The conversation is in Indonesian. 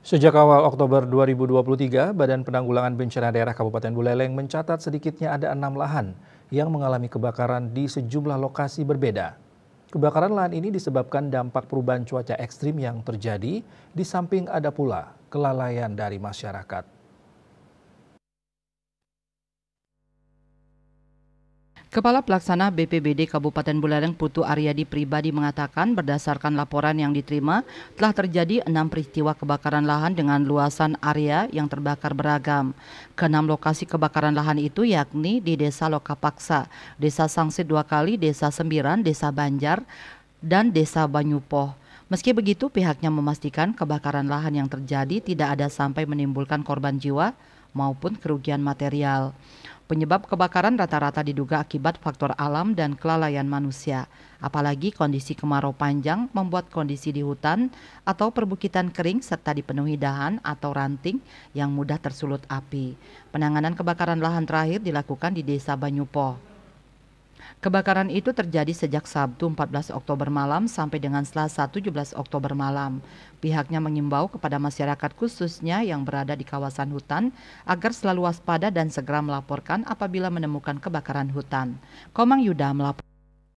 Sejak awal Oktober 2023, Badan Penanggulangan Bencana Daerah Kabupaten Buleleng mencatat sedikitnya ada enam lahan yang mengalami kebakaran di sejumlah lokasi berbeda. Kebakaran lahan ini disebabkan dampak perubahan cuaca ekstrim yang terjadi, di samping ada pula kelalaian dari masyarakat. Kepala Pelaksana BPBD Kabupaten Buleleng Putu Aryadi Pribadi mengatakan berdasarkan laporan yang diterima telah terjadi enam peristiwa kebakaran lahan dengan luasan area yang terbakar beragam. Keenam lokasi kebakaran lahan itu yakni di Desa Lokapaksa, Desa Sangsit dua kali, Desa Sembiran, Desa Banjar, dan Desa Banyupoh. Meski begitu pihaknya memastikan kebakaran lahan yang terjadi tidak ada sampai menimbulkan korban jiwa maupun kerugian material. Penyebab kebakaran rata-rata diduga akibat faktor alam dan kelalaian manusia. Apalagi kondisi kemarau panjang membuat kondisi di hutan atau perbukitan kering serta dipenuhi dahan atau ranting yang mudah tersulut api. Penanganan kebakaran lahan terakhir dilakukan di Desa Banyupo. Kebakaran itu terjadi sejak Sabtu 14 Oktober malam sampai dengan Selasa 17 Oktober malam. Pihaknya mengimbau kepada masyarakat khususnya yang berada di kawasan hutan agar selalu waspada dan segera melaporkan apabila menemukan kebakaran hutan. Komang Yuda melaporkan.